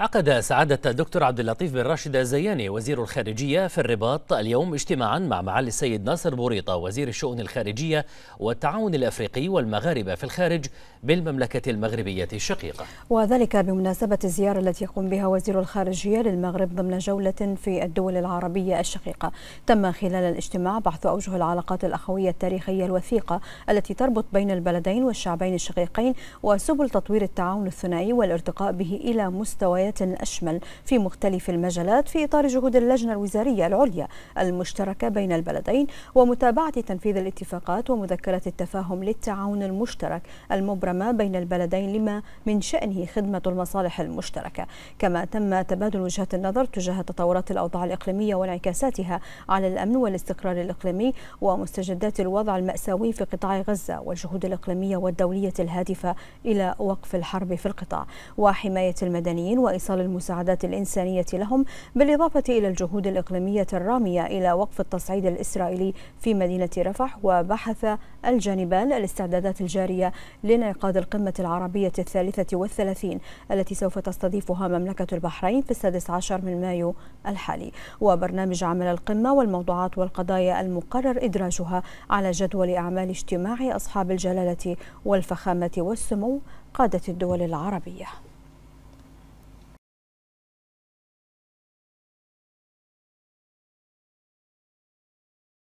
عقد سعادة الدكتور عبد اللطيف بن راشد الزياني وزير الخارجية في الرباط اليوم اجتماعا مع معالي السيد ناصر بوريطة وزير الشؤون الخارجية والتعاون الأفريقي والمغاربة في الخارج بالمملكة المغربية الشقيقة وذلك بمناسبة الزيارة التي يقوم بها وزير الخارجية للمغرب ضمن جولة في الدول العربية الشقيقة تم خلال الاجتماع بحث أوجه العلاقات الأخوية التاريخية الوثيقة التي تربط بين البلدين والشعبين الشقيقين وسبل تطوير التعاون الثنائي والارتقاء به إلى مستويات تدريبات أشمل في مختلف المجالات في إطار جهود اللجنة الوزارية العليا المشتركة بين البلدين ومتابعة تنفيذ الاتفاقات ومذكرة التفاهم للتعاون المشترك المبرمة بين البلدين لما من شأنه خدمة المصالح المشتركة كما تم تبادل وجهات النظر تجاه تطورات الأوضاع الإقليمية وانعكاساتها على الأمن والاستقرار الإقليمي ومستجدات الوضع المأساوي في قطاع غزة والجهود الإقليمية والدولية الهادفة إلى وقف الحرب في القطاع وحماية المدنيين وإ ايصال المساعدات الإنسانية لهم بالإضافة إلى الجهود الإقليمية الرامية إلى وقف التصعيد الإسرائيلي في مدينة رفح وبحث الجانبان الاستعدادات الجارية لانعقاد القمة العربية الثالثة والثلاثين التي سوف تستضيفها مملكة البحرين في السادس عشر من مايو الحالي وبرنامج عمل القمة والموضوعات والقضايا المقرر إدراجها على جدول أعمال اجتماع أصحاب الجلالة والفخامة والسمو قادة الدول العربية